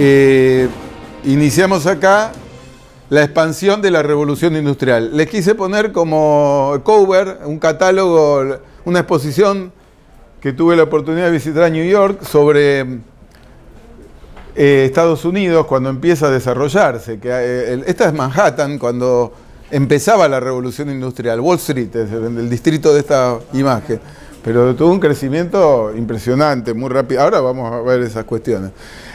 Eh, iniciamos acá la expansión de la revolución industrial. Les quise poner como cover un catálogo, una exposición que tuve la oportunidad de visitar a New York sobre eh, Estados Unidos cuando empieza a desarrollarse. Eh, esta es Manhattan cuando empezaba la revolución industrial, Wall Street, es el distrito de esta imagen pero tuvo un crecimiento impresionante, muy rápido. Ahora vamos a ver esas cuestiones.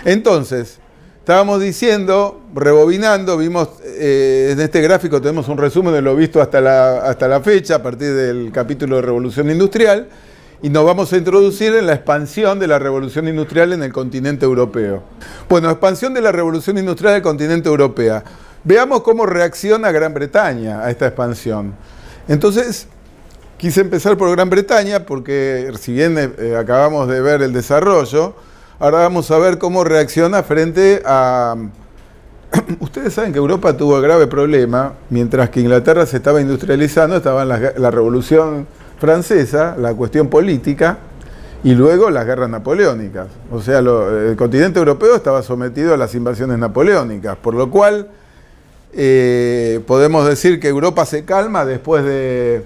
Entonces, estábamos diciendo, rebobinando, vimos eh, en este gráfico tenemos un resumen de lo visto hasta la, hasta la fecha, a partir del capítulo de Revolución Industrial, y nos vamos a introducir en la expansión de la Revolución Industrial en el continente europeo. Bueno, expansión de la Revolución Industrial en el continente europeo. Veamos cómo reacciona Gran Bretaña a esta expansión. Entonces, Quise empezar por Gran Bretaña porque si bien eh, eh, acabamos de ver el desarrollo, ahora vamos a ver cómo reacciona frente a... Ustedes saben que Europa tuvo grave problema, mientras que Inglaterra se estaba industrializando, estaba la, Revolución Francesa, la cuestión política, y luego las guerras napoleónicas. O sea, el continente europeo estaba sometido a las invasiones napoleónicas, por lo cual eh, podemos decir que Europa se calma después de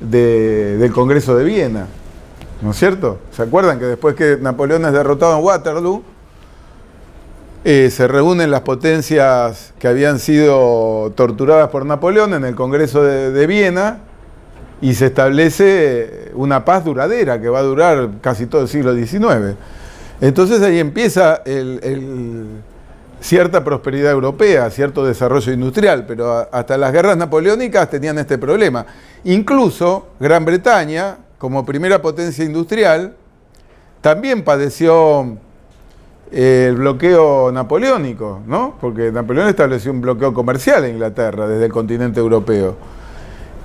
del Congreso de Viena, ¿no es cierto? ¿Se acuerdan que después que Napoleón es derrotado en Waterloo, eh, se reúnen las potencias que habían sido torturadas por Napoleón en el Congreso de, Viena y se establece una paz duradera que va a durar casi todo el siglo XIX. Entonces ahí empieza el cierta prosperidad europea, cierto desarrollo industrial, pero hasta las guerras napoleónicas tenían este problema. Incluso Gran Bretaña, como primera potencia industrial, también padeció eh, el bloqueo napoleónico, ¿no? Porque Napoleón estableció un bloqueo comercial en Inglaterra desde el continente europeo.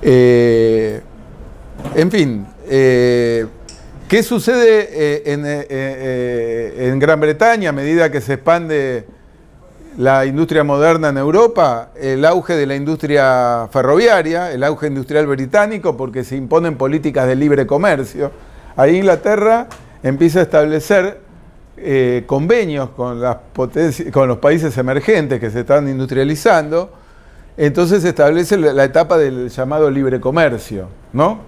Eh, en fin, eh, ¿qué sucede en, en Gran Bretaña a medida que se expande la industria moderna en Europa, el auge de la industria ferroviaria, el auge industrial británico, porque se imponen políticas de libre comercio. Ahí Inglaterra empieza a establecer eh, convenios con, las con los países emergentes que se están industrializando, entonces se establece la etapa del llamado libre comercio, ¿no?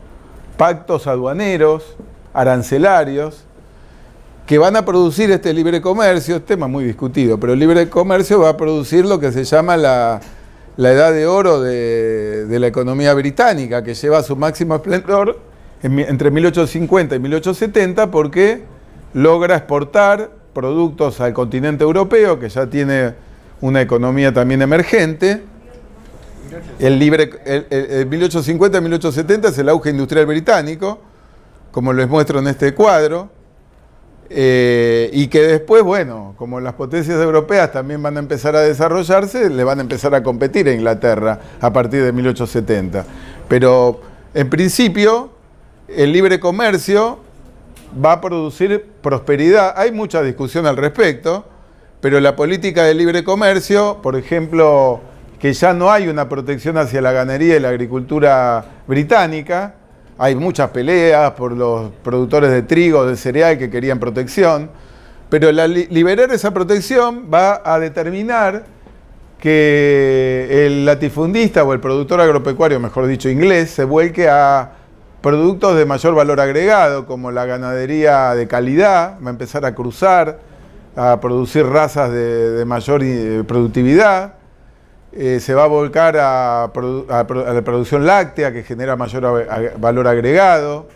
Pactos aduaneros, arancelarios, que van a producir este libre comercio, es este tema muy discutido, pero el libre comercio va a producir lo que se llama la, edad de oro de, la economía británica, que lleva a su máximo esplendor entre 1850 y 1870 porque logra exportar productos al continente europeo, que ya tiene una economía también emergente. El libre, el, el 1850 y 1870 es el auge industrial británico, como les muestro en este cuadro eh, y que después, bueno, como las potencias europeas también van a empezar a desarrollarse, le van a empezar a competir a Inglaterra a partir de 1870. Pero en principio, el libre comercio va a producir prosperidad. Hay mucha discusión al respecto, pero la política de libre comercio, por ejemplo, que ya no hay una protección hacia la ganadería y la agricultura británica, hay muchas peleas por los productores de trigo, de cereal que querían protección, pero liberar esa protección va a determinar que el latifundista o el productor agropecuario, mejor dicho inglés, se vuelque a productos de mayor valor agregado, como la ganadería de calidad, va a empezar a cruzar, a producir razas de mayor eh, productividad eh, se va a volcar a, la producción láctea, que genera mayor valor agregado,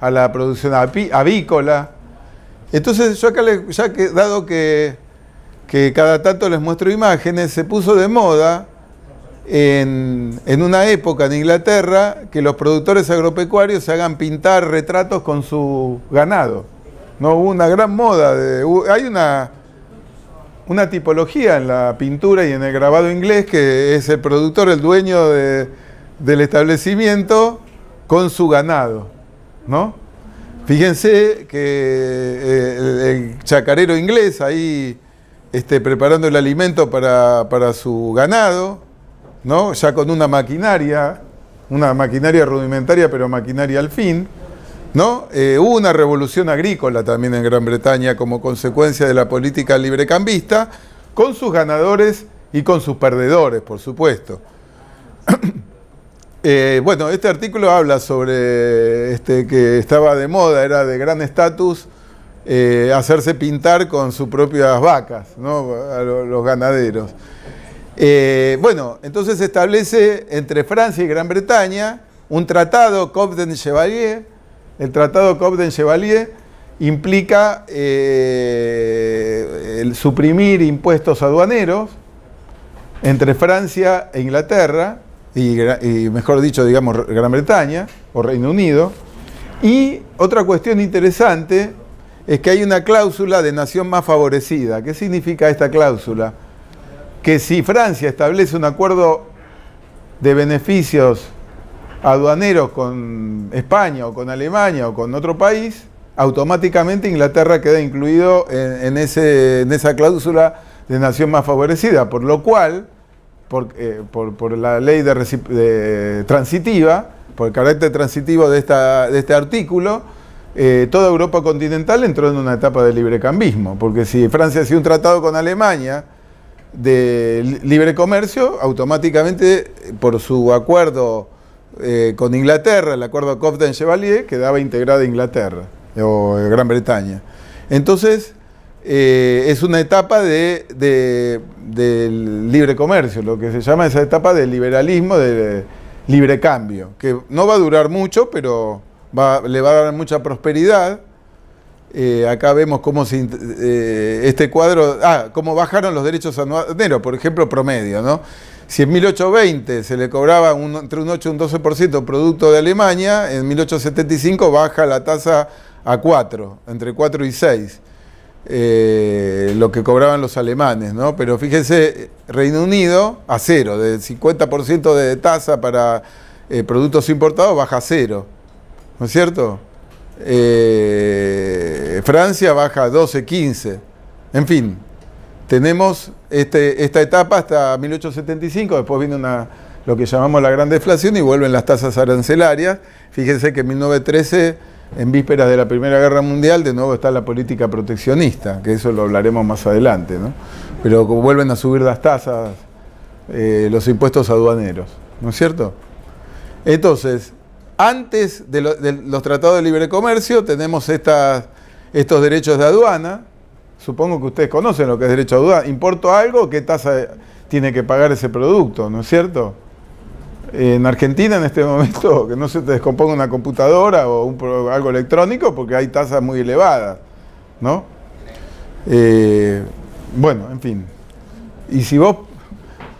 a la producción avícola. Entonces, yo ya dado que, cada tanto les muestro imágenes, se puso de moda en, en, una época en Inglaterra que los productores agropecuarios se hagan pintar retratos con su ganado. No hubo una gran moda. De, hay una una tipología en la pintura y en el grabado inglés que es el productor, el dueño del establecimiento con su ganado, ¿no? Fíjense que eh, el, chacarero inglés ahí este, preparando el alimento para, para, su ganado, ¿no? Ya con una maquinaria, una maquinaria rudimentaria, pero maquinaria al fin. ¿no? Eh, hubo una revolución agrícola también en Gran Bretaña como consecuencia de la política librecambista, con sus ganadores y con sus perdedores, por supuesto. Eh, bueno, este artículo habla sobre este, que estaba de moda, era de gran estatus eh, hacerse pintar con sus propias vacas, ¿no? A los ganaderos. bueno, entonces se establece entre Francia y Gran Bretaña un tratado, Cobden-Chevalier, el tratado Cobden-Chevalier implica eh, el suprimir impuestos aduaneros entre Francia e Inglaterra, y, y, mejor dicho, digamos, Gran Bretaña o Reino Unido. Y otra cuestión interesante es que hay una cláusula de nación más favorecida. ¿Qué significa esta cláusula? Que si Francia establece un acuerdo de beneficios aduaneros con España o con Alemania o con otro país, automáticamente Inglaterra queda incluido en, esa cláusula de nación más favorecida, por lo cual, por, eh, la ley de, transitiva, por el carácter transitivo de, este artículo, eh, toda Europa continental entró en una etapa de librecambismo, porque si Francia hacía un tratado con Alemania, de libre comercio, automáticamente eh, por su acuerdo eh, con Inglaterra, el acuerdo Cobden-Chevalier, quedaba integrada Inglaterra o eh, Gran Bretaña. Entonces, eh, es una etapa de, del libre comercio, lo que se llama esa etapa del liberalismo, de libre cambio, que no va a durar mucho, pero le va a dar mucha prosperidad. acá vemos cómo se, este cuadro, ah, cómo bajaron los derechos anuales, por ejemplo, promedio, ¿no? Si en 1820 se le cobraba entre un 8 y un 12% producto de Alemania, en 1875 baja la tasa a 4, entre 4 y 6, eh, lo que cobraban los alemanes, ¿no? Pero fíjense, Reino Unido a cero, del 50% de tasa para eh, productos importados baja a cero. ¿no es cierto? Eh, Francia baja a 12, 15, en fin, tenemos este, esta etapa hasta 1875, después viene lo que llamamos la gran deflación y vuelven las tasas arancelarias. Fíjense que en 1913, en vísperas de la Primera Guerra Mundial, de nuevo está la política proteccionista, que eso lo hablaremos más adelante, ¿no? Pero vuelven a subir las tasas, eh, los impuestos aduaneros, ¿no es cierto? Entonces, antes de, los tratados de libre comercio tenemos estos derechos de aduana, supongo que ustedes conocen lo que es derecho a duda, importo algo, ¿qué tasa tiene que pagar ese producto? ¿No es cierto? En Argentina en este momento, que no se te descomponga una computadora o un, algo electrónico, porque hay tasas muy elevadas, ¿no? Eh, bueno, en fin. Y si vos,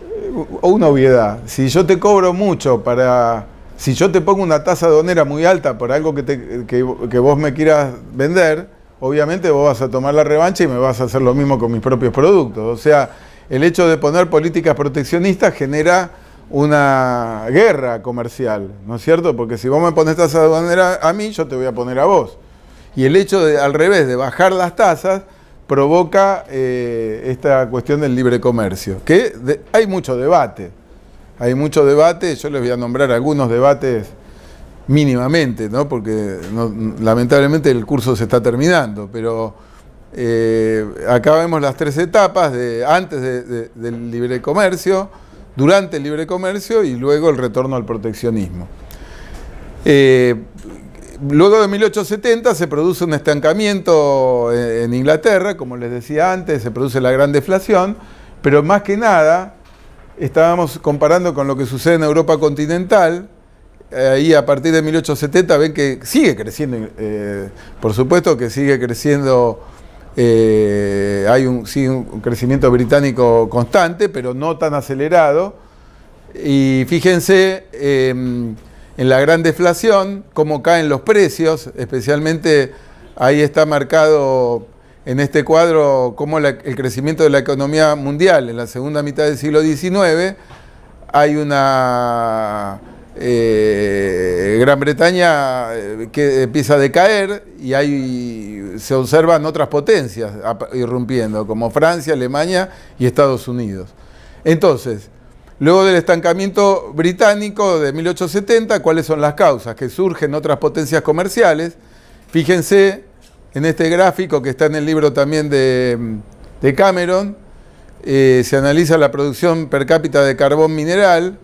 eh, o una obviedad, si yo te cobro mucho para, si yo te pongo una tasa de donera muy alta por algo que, que vos me quieras vender, obviamente vos vas a tomar la revancha y me vas a hacer lo mismo con mis propios productos. O sea, el hecho de poner políticas proteccionistas genera una guerra comercial, ¿no es cierto? Porque si vos me pones tasas aduaneras a mí, yo te voy a poner a vos. Y el hecho de, al revés, de bajar las tasas, provoca eh, esta cuestión del libre comercio, que hay mucho debate, hay mucho debate, yo les voy a nombrar algunos debates mínimamente, ¿no? porque lamentablemente el curso se está terminando, pero eh, acá vemos las tres etapas de antes del libre comercio, durante el libre comercio y luego el retorno al proteccionismo. Eh, luego de 1870 se produce un estancamiento en Inglaterra, como les decía antes, se produce la gran deflación, pero más que nada estábamos comparando con lo que sucede en Europa continental, ahí a partir de 1870 ven que sigue creciendo, eh, por supuesto que sigue creciendo, eh, hay un, crecimiento británico constante, pero no tan acelerado. Y fíjense eh, en la gran deflación, cómo caen los precios, especialmente ahí está marcado en este cuadro cómo el crecimiento de la economía mundial en la segunda mitad del siglo XIX, hay una eh, Gran Bretaña eh, que empieza a decaer y ahí se observan otras potencias irrumpiendo, como Francia, Alemania y Estados Unidos. Entonces, luego del estancamiento británico de 1870, ¿cuáles son las causas? Que surgen otras potencias comerciales. Fíjense en este gráfico que está en el libro también de, Cameron, eh, se analiza la producción per cápita de carbón mineral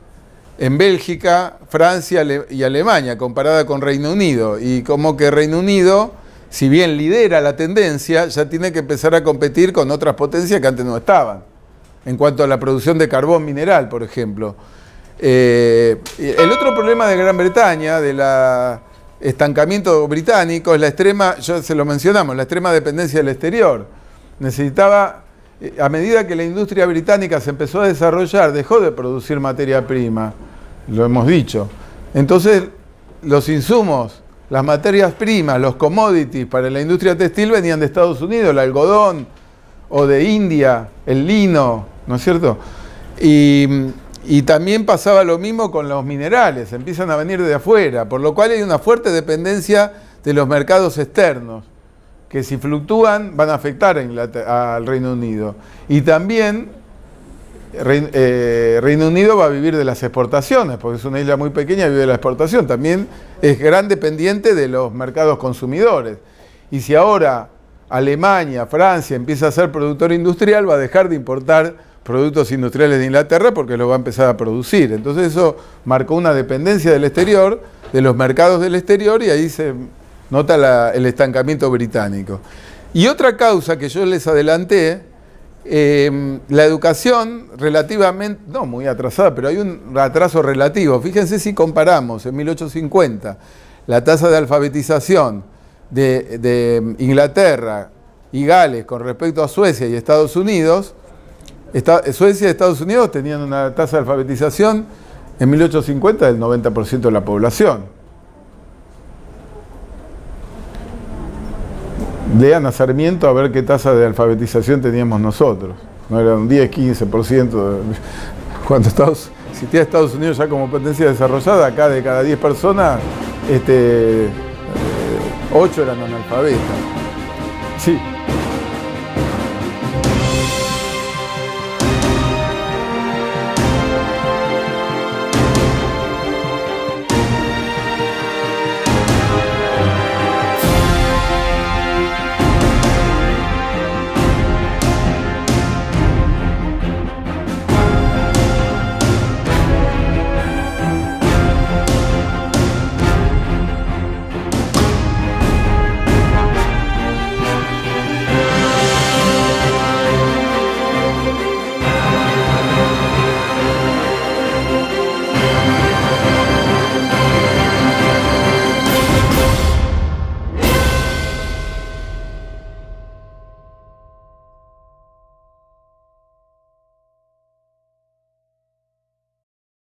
en Bélgica, Francia y Alemania, comparada con Reino Unido. Y como que Reino Unido, si bien lidera la tendencia, ya tiene que empezar a competir con otras potencias que antes no estaban, en cuanto a la producción de carbón mineral, por ejemplo. Eh, el otro problema de Gran Bretaña, del estancamiento británico, es la extrema, ya se lo mencionamos, la extrema dependencia del exterior. Necesitaba eh, a medida que la industria británica se empezó a desarrollar, dejó de producir materia prima, lo hemos dicho. Entonces, los insumos, las materias primas, los commodities para la industria textil venían de Estados Unidos, el algodón o de India, el lino, ¿no es cierto? Y, también pasaba lo mismo con los minerales, empiezan a venir de afuera, por lo cual hay una fuerte dependencia de los mercados externos que si fluctúan van a afectar al Reino Unido. Y también Reino, eh, Reino Unido va a vivir de las exportaciones, porque es una isla muy pequeña y vive de la exportación. También es gran dependiente de los mercados consumidores. Y si ahora Alemania, Francia empieza a ser productor industrial, va a dejar de importar productos industriales de Inglaterra porque los va a empezar a producir. Entonces eso marcó una dependencia del exterior, de los mercados del exterior, y ahí se Nota el estancamiento británico. Y otra causa que yo les adelanté, em, la educación relativamente, no muy atrasada, pero hay un atraso relativo. Fíjense si comparamos en 1850 la tasa de alfabetización de, Inglaterra y Gales con respecto a Suecia y Estados Unidos. Suecia y Estados Unidos tenían una tasa de alfabetización en 1850 del 90% de la población. lean a Sarmiento a ver qué tasa de alfabetización teníamos nosotros. No era un 10, 15%. cuando Estados, si tiene Estados Unidos ya como potencia desarrollada, acá de cada 10 personas, este, 8 eh, eran analfabetas. Sí.